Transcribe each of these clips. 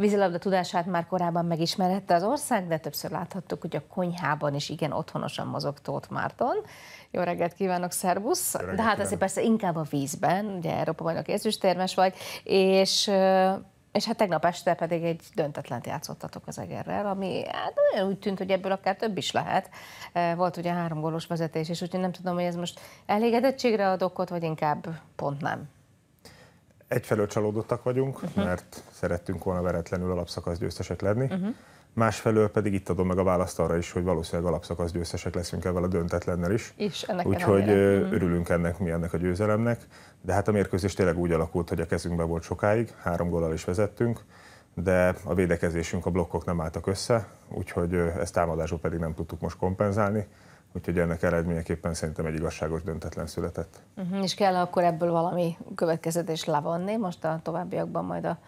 vízilabda tudását már korábban megismerhette az ország, de többször láthattuk, hogy a konyhában is igen otthonosan mozog Tóth Márton. Jó reggelt kívánok, szervusz! Reggelt de hát azért persze inkább a vízben, ugye Európa bajnok ezüstérmes vagy, és és hát tegnap este pedig egy döntetlent játszottatok az Egerrel, ami hát olyan úgy tűnt, hogy ebből akár több is lehet. Volt ugye három gólos vezetés, és úgyhogy nem tudom, hogy ez most elégedettségre ad okot, vagy inkább pont nem egyfelől csalódottak vagyunk, uh-huh. mert szerettünk volna veretlenül alapszakasz győztesek lenni, uh-huh. másfelől pedig itt adom meg a választ arra is, hogy valószínűleg alapszakasz győztesek leszünk ebben a döntetlennel is. És ennek Úgyhogy uh-huh. örülünk ennek mi ennek a győzelemnek, de hát a mérkőzés tényleg úgy alakult, hogy a kezünkben volt sokáig, három gólal is vezettünk, de a védekezésünk, a blokkok nem álltak össze, úgyhogy ezt támadásból pedig nem tudtuk most kompenzálni Úgyhogy ennek eredményeképpen szerintem egy igazságos döntetlen született. Uh-huh, és kell akkor ebből valami következetés levonni most a továbbiakban majd a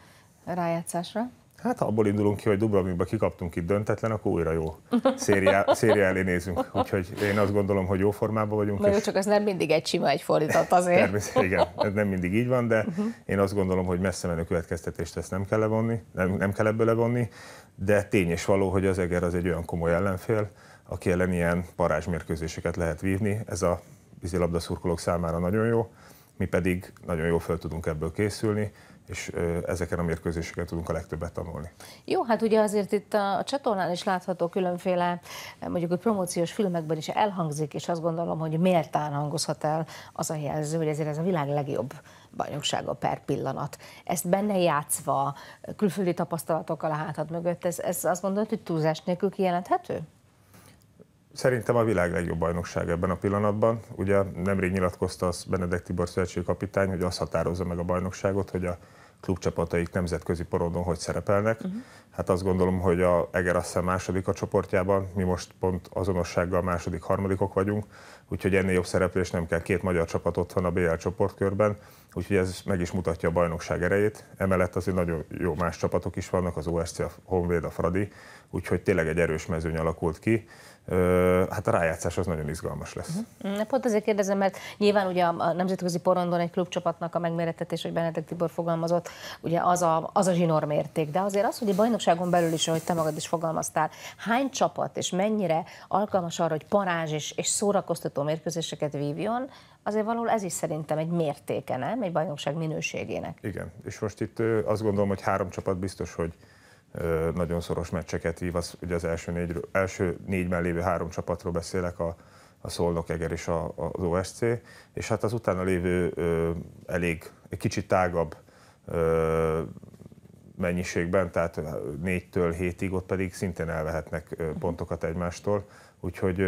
rájátszásra? Hát ha abból indulunk ki, hogy Dubrovnikba kikaptunk itt döntetlen, akkor újra jó széria, széria elé nézünk. Úgyhogy én azt gondolom, hogy jó formában vagyunk. Mert és... csak ez nem mindig egy sima egy fordított azért. Természetesen, igen, ez nem mindig így van, de uh-huh. én azt gondolom, hogy messze menő következtetést ezt nem kell levonni, nem, nem kell ebből levonni, de tény és való, hogy az Eger az egy olyan komoly ellenfél, aki ellen ilyen parázsmérkőzéseket lehet vívni. Ez a vízilabda szurkolók számára nagyon jó, mi pedig nagyon jól fel tudunk ebből készülni, és ezeken a mérkőzéseken tudunk a legtöbbet tanulni. Jó, hát ugye azért itt a, csatornán is látható különféle, eh, mondjuk, hogy promóciós filmekben is elhangzik, és azt gondolom, hogy méltán hangozhat el az a jelző, hogy ezért ez a világ legjobb bajnoksága per pillanat. Ezt benne játszva, külföldi tapasztalatokkal a hátad mögött, ez, ez azt gondolod, hogy túlzás nélkül kijelenthető? Szerintem a világ legjobb bajnokság ebben a pillanatban. Ugye nemrég nyilatkozta az Benedek Tibor kapitány, hogy az határozza meg a bajnokságot, hogy a klubcsapataik nemzetközi porondon hogy szerepelnek. Uh-huh. Hát azt gondolom, hogy a Eger aztán második a csoportjában, mi most pont azonossággal második, harmadikok vagyunk, úgyhogy ennél jobb szereplés nem kell. Két magyar csapat ott van a BL csoportkörben, úgyhogy ez meg is mutatja a bajnokság erejét. Emellett azért nagyon jó más csapatok is vannak, az OSC, a Honvéd, a Fradi, úgyhogy tényleg egy erős mezőny alakult ki. Hát a rájátszás az nagyon izgalmas lesz. Uh-huh. Pont azért kérdezem, mert nyilván ugye a nemzetközi porondon egy klubcsapatnak a megmérettetés, hogy Benedek Tibor fogalmazott, ugye az a, az a mérték, de azért az, hogy a bajnokságon belül is, ahogy te magad is fogalmaztál, hány csapat és mennyire alkalmas arra, hogy parázs és, és szórakoztató mérkőzéseket vívjon, azért valahol ez is szerintem egy mértéke, nem? Egy bajnokság minőségének. Igen, és most itt azt gondolom, hogy három csapat biztos, hogy nagyon szoros meccseket hív, az, ugye az első, négy, első négyben lévő három csapatról beszélek, a, a Szolnok Eger és a, az OSC, és hát az utána lévő elég egy kicsit tágabb mennyiségben, tehát 4-től 7-ig ott pedig szintén elvehetnek mhm. pontokat egymástól. Úgyhogy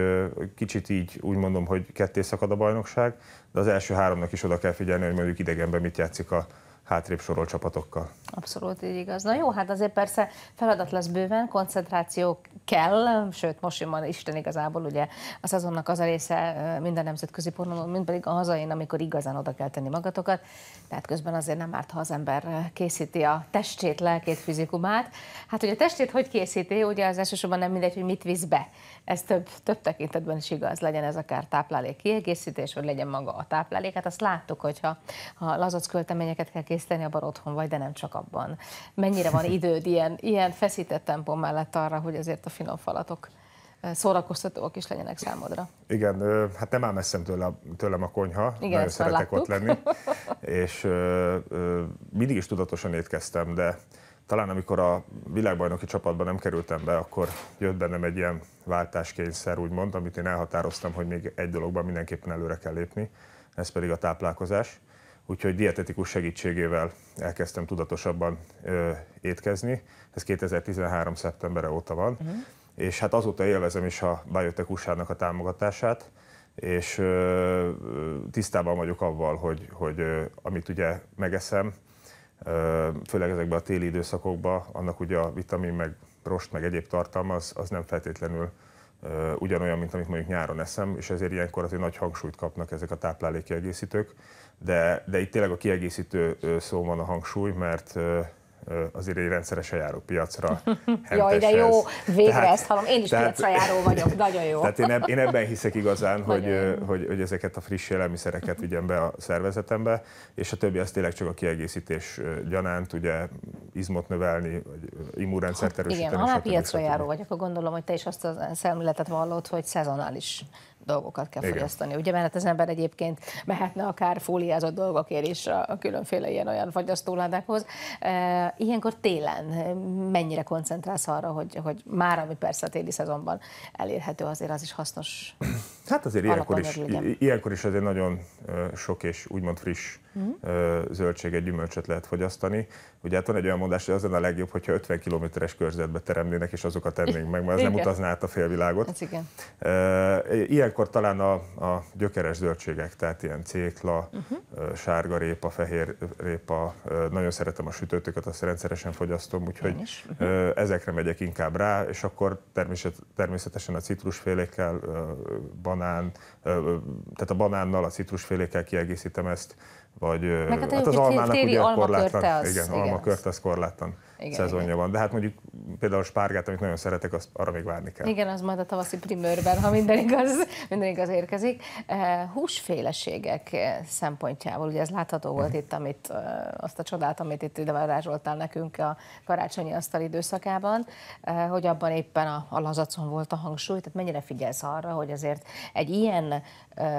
kicsit így úgy mondom, hogy ketté szakad a bajnokság, de az első háromnak is oda kell figyelni, hogy mondjuk idegenben mit játszik a, hátrébb sorol csapatokkal. Abszolút így igaz. Na jó, hát azért persze feladat lesz bőven, koncentráció kell, sőt most jön majd Isten igazából ugye a szezonnak az a része minden nemzetközi pornóban, mint pedig a hazain, amikor igazán oda kell tenni magatokat, tehát közben azért nem árt, ha az ember készíti a testét, lelkét, fizikumát. Hát ugye a testét hogy készíti, ugye az elsősorban nem mindegy, hogy mit visz be. Ez több, több tekintetben is igaz, legyen ez akár táplálék kiegészítés, vagy legyen maga a táplálék. Hát azt láttuk, hogyha ha lazac költeményeket kell készíteni, abban otthon vagy, de nem csak abban. Mennyire van időd ilyen, ilyen feszített tempó mellett arra, hogy azért a finom falatok szórakoztatóak is legyenek számodra. Igen, hát nem áll messze tőle, tőlem a konyha, Igen, nagyon szeretek láttuk. ott lenni, és ö, ö, mindig is tudatosan étkeztem, de talán amikor a világbajnoki csapatban nem kerültem be, akkor jött bennem egy ilyen váltáskényszer, úgymond, amit én elhatároztam, hogy még egy dologban mindenképpen előre kell lépni, ez pedig a táplálkozás úgyhogy dietetikus segítségével elkezdtem tudatosabban ö, étkezni. Ez 2013. szeptembere óta van, uh-huh. és hát azóta élvezem is a Biotech usa a támogatását, és ö, tisztában vagyok avval, hogy, hogy ö, amit ugye megeszem, ö, főleg ezekben a téli időszakokban, annak ugye a vitamin, meg rost, meg egyéb tartalma, az, az nem feltétlenül ugyanolyan, mint amit mondjuk nyáron eszem, és ezért ilyenkor azért nagy hangsúlyt kapnak ezek a táplálékkiegészítők. De, de itt tényleg a kiegészítő szó van a hangsúly, mert az idei rendszeresen járó piacra. Jaj, de jó, végre tehát, ezt hallom. Én is tehát, piacra járó vagyok, nagyon jó. Tehát én, eb, én ebben hiszek igazán, hogy, hogy, hogy ezeket a friss élelmiszereket vigyem be a szervezetembe, és a többi az tényleg csak a kiegészítés gyanánt, ugye izmot növelni, vagy immunrendszert hát erősíteni. Igen, ha már piacra járó vagyok, akkor gondolom, hogy te is azt a szemléletet vallod, hogy szezonális dolgokat kell Igen. fogyasztani. Ugye, mert hát az ember egyébként mehetne akár fóliázott dolgokért is a különféle ilyen-olyan fagyasztóládákhoz. E, ilyenkor télen mennyire koncentrálsz arra, hogy, hogy már, ami persze a téli szezonban elérhető, azért az is hasznos Hát azért ilyenkor is, ilyenkor is azért nagyon sok és úgymond friss uh-huh. zöldséget, gyümölcsöt lehet fogyasztani. Ugye hát van egy olyan mondás, hogy az lenne a legjobb, hogyha 50 kilométeres körzetbe teremnének, és azokat tennénk meg, mert az igen. nem utazná át a félvilágot. Ez igen. Ilyenkor talán a, a gyökeres zöldségek, tehát ilyen cékla, uh-huh. sárga répa, fehér répa, nagyon szeretem a sütőtöket, azt rendszeresen fogyasztom, úgyhogy uh-huh. ezekre megyek inkább rá, és akkor természetesen a citrusfélékkel, banán, tehát a banánnal, a citrusfélékkel kiegészítem ezt, vagy Meg hát, hát az almának ugye korlátlan. Igen, igen, alma almakört az korlátlan igen, szezonja igen. van. De hát mondjuk például a spárgát, amit nagyon szeretek, azt arra még várni kell. Igen, az majd a tavaszi primőrben, ha minden igaz, minden igaz érkezik. Eh, húsféleségek eh, szempontjából, ugye ez látható volt uh-huh. itt, amit, eh, azt a csodát, amit itt ide varázsoltál nekünk a karácsonyi asztal időszakában, hogy abban éppen a, a lazacon volt a hangsúly, tehát mennyire figyelsz arra, hogy azért egy ilyen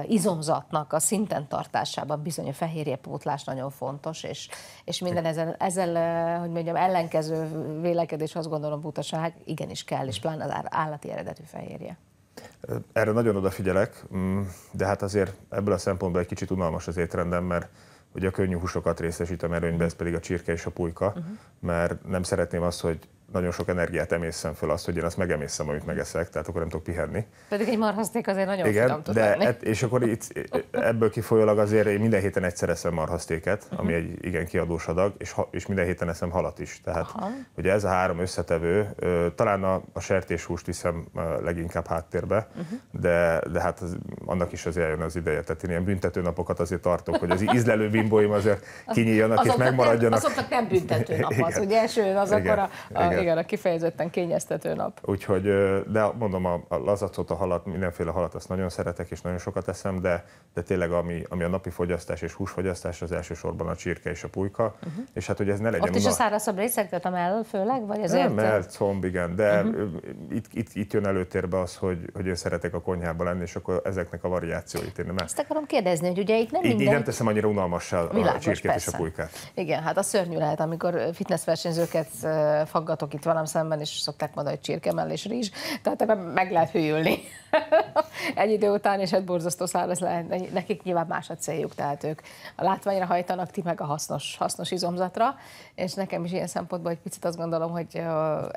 izomzatnak a szinten tartásában bizony a fehérjepótlás nagyon fontos, és, és minden ezzel, ezzel hogy mondjam, ellen ellenkező vélekedés azt gondolom butaság, hát igenis kell, és pláne az állati eredetű fehérje. Erre nagyon odafigyelek, mm, de hát azért ebből a szempontból egy kicsit unalmas az étrendem, mert ugye a könnyű húsokat részesítem előnybe, ez pedig a csirke és a pulyka, uh-huh. mert nem szeretném azt, hogy nagyon sok energiát emészem föl azt, hogy én azt megemészem, amit megeszek, tehát akkor nem tudok pihenni. Pedig egy marhaszték azért nagyon Igen, finom tud de lenni. Et, és akkor itt, ebből kifolyólag azért én minden héten egyszer eszem marhasztéket, ami mhm. egy igen kiadós adag, és, ha, és minden héten eszem halat is. Tehát Aha. ugye ez a három összetevő, talán a, a sertéshúst viszem leginkább háttérbe, uh-huh. de, de hát az, annak is az jön az ideje. Tehát én ilyen büntető napokat azért tartok, hogy az ízlelő bimboim azért kinyíljanak azoknak és megmaradjanak. Nem, azoknak nem büntető nap az, igen. ugye első az igen. akkor a, a igen. igen, a kifejezetten kényeztető nap. Úgyhogy, de mondom, a, a lazacot, a halat, mindenféle halat azt nagyon szeretek, és nagyon sokat eszem, de, de tényleg ami, ami a napi fogyasztás és húsfogyasztás, az elsősorban a csirke és a pulyka. Uh-huh. És hát, hogy ez ne legyen... Ott is a szárazabb részek, tehát a mellől főleg, vagy ezért? Nem, mell, comb, igen, de uh-huh. itt, itt, itt, jön előtérbe az, hogy, hogy én szeretek a konyhába lenni, és akkor ezeknek a variációit én nem. Ezt akarom kérdezni, hogy ugye itt nem minden... Így nem teszem annyira unalmassal a csirkét persze. és a pulykát. Igen, hát a szörnyű lehet, amikor versenyzőket faggatok látok itt velem szemben, és szokták mondani, hogy csirkemell és rizs, tehát ebben meg lehet hűlni egy idő után, és hát borzasztó száraz lehet. Nekik nyilván más a céljuk, tehát ők a látványra hajtanak, ti meg a hasznos, hasznos izomzatra, és nekem is ilyen szempontból egy picit azt gondolom, hogy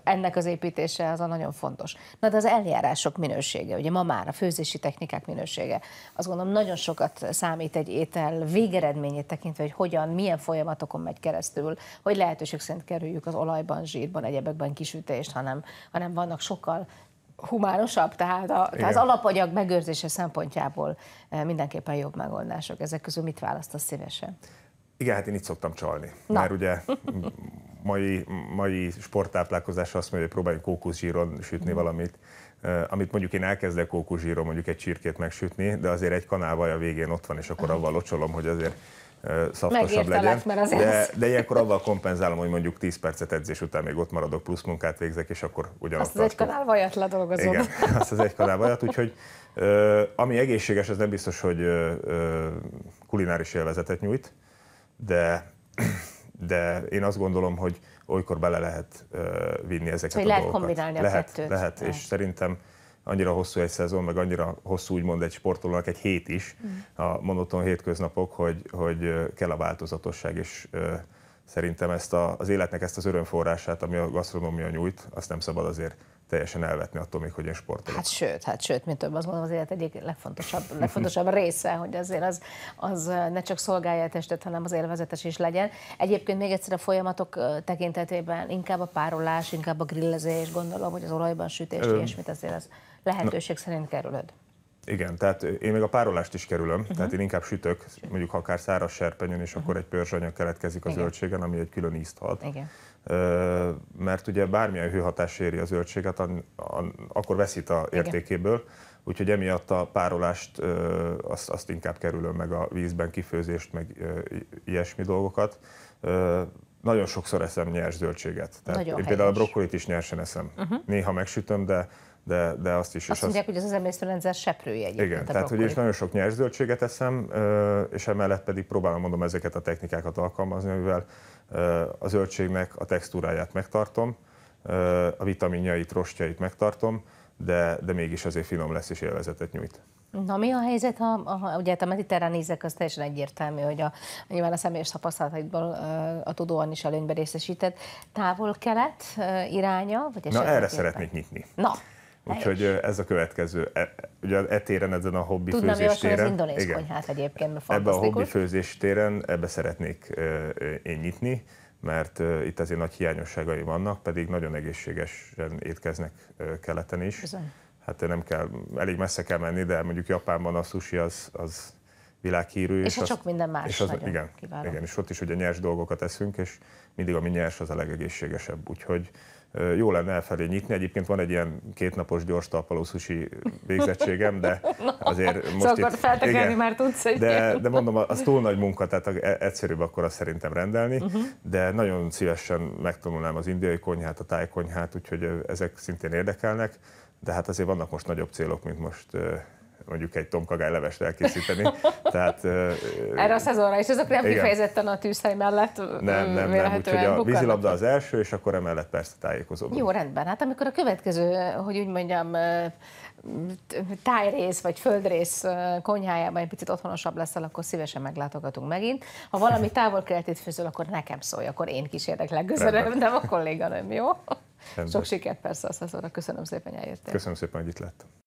ennek az építése az a nagyon fontos. Na de az eljárások minősége, ugye ma már a főzési technikák minősége, azt gondolom nagyon sokat számít egy étel végeredményét tekintve, hogy hogyan, milyen folyamatokon megy keresztül, hogy lehetőség szerint kerüljük az olajban, zsírban, egy egyebekben kisütést, hanem, hanem vannak sokkal humánosabb, tehát, a, tehát az alapanyag megőrzése szempontjából eh, mindenképpen jobb megoldások. Ezek közül mit választasz szívesen? Igen, hát én itt szoktam csalni. Na. Mert ugye mai, mai sportáplálkozás azt mondja, hogy próbáljunk kókuszsíron sütni mm. valamit, eh, amit mondjuk én elkezdek kókuszsíron mondjuk egy csirkét megsütni, de azért egy kanál a végén ott van, és akkor avval locsolom, hogy azért szaftosabb legyen. azért de, de ilyenkor avval kompenzálom, hogy mondjuk 10 percet edzés után még ott maradok, plusz munkát végzek, és akkor ugyanazt Azt az egy kanál vajat ledolgozom. Igen, azt az egy kanál vajat, úgyhogy ami egészséges, az nem biztos, hogy kulináris élvezetet nyújt, de, de én azt gondolom, hogy olykor bele lehet vinni ezeket hogy a lehet dolgokat. lehet kombinálni a lehet, kettőt. Lehet, és szerintem annyira hosszú egy szezon, meg annyira hosszú úgymond egy sportolónak egy hét is, mm. a monoton hétköznapok, hogy, hogy kell a változatosság, és szerintem ezt a, az életnek ezt az örömforrását, ami a gasztronómia nyújt, azt nem szabad azért teljesen elvetni attól még, hogy én sportolok. Hát sőt, hát sőt, mint több, az mondom, az élet egyik legfontosabb, legfontosabb része, hogy azért az, az ne csak szolgálja a testet, hanem az élvezetes is legyen. Egyébként még egyszer a folyamatok tekintetében inkább a párolás, inkább a grillezés, gondolom, hogy az olajban sütés, és mit azért az lehetőség Na. szerint kerülöd. Igen, tehát én még a párolást is kerülöm, uh-huh. tehát én inkább sütök, mondjuk akár száraz serpenyőn, és uh-huh. akkor mhm. egy pörzsanyag keletkezik a zöldségen, ami egy külön ízt ad. Igen. mert ugye bármilyen hőhatás éri a zöldséget, akkor veszít a értékéből, Igen. úgyhogy emiatt a párolást azt, azt inkább kerülöm, meg a vízben kifőzést, meg ilyesmi dolgokat. nagyon sokszor eszem nyers zöldséget. Tehát én például a brokkolit is nyersen eszem. Uh-huh. Néha megsütöm, de de, de azt is... Azt mondják, azt... hogy ez az emésztőrendszer seprője egyébként Igen, tehát hogy és nagyon sok nyers zöldséget eszem, és emellett pedig próbálom mondom ezeket a technikákat alkalmazni, amivel a zöldségnek a textúráját megtartom, a vitaminjait, rostjait megtartom, de, de mégis azért finom lesz és élvezetet nyújt. Na mi a helyzet, ha, ha ugye a mediterrán ízek az teljesen egyértelmű, hogy a, nyilván a személyes tapasztalataidból a tudóan is előnybe részesített távol-kelet iránya? Vagy Na erre szeretnék nyitni. Na. Úgyhogy ez a következő. E, ugye etéren, ezen a hobbi Tudnám főzéstéren. az indonész konyhát egyébként, mert Ebben a hobbi téren, ebbe szeretnék én nyitni, mert itt azért nagy hiányosságai vannak, pedig nagyon egészségesen étkeznek keleten is. Bizony. Hát nem kell, elég messze kell menni, de mondjuk Japánban a sushi az, az világhírű. És, és hát sok minden más és az, igen, kiváló. igen, és ott is ugye nyers dolgokat eszünk, és mindig ami nyers, az a legegészségesebb. Úgyhogy jó lenne elfelé nyitni. Egyébként van egy ilyen kétnapos gyors talpalószusi végzettségem, de azért no, most szóval itt... igen, már tudsz egy de, de mondom, az túl nagy munka, tehát e- egyszerűbb akkor azt szerintem rendelni, uh-huh. de nagyon szívesen megtanulnám az indiai konyhát, a tájkonyhát, úgyhogy ezek szintén érdekelnek, de hát azért vannak most nagyobb célok, mint most mondjuk egy tomkagály levest elkészíteni. Tehát, Erre a szezonra, is azok nem igen. kifejezetten a tűzhely mellett Nem, nem, nem, úgyhogy a vízilabda az első, és akkor emellett persze tájékozódunk. Jó, rendben. Hát amikor a következő, hogy úgy mondjam, tájrész vagy földrész konyhájában egy picit otthonosabb leszel, akkor szívesen meglátogatunk megint. Ha valami távol keletét főzöl, akkor nekem szólj, akkor én kísérlek legközelebb, nem a kolléganőm, jó? Rendben. Sok sikert persze a szezonra. Köszönöm szépen, hogy eljöttél. Köszönöm szépen, hogy itt lettem.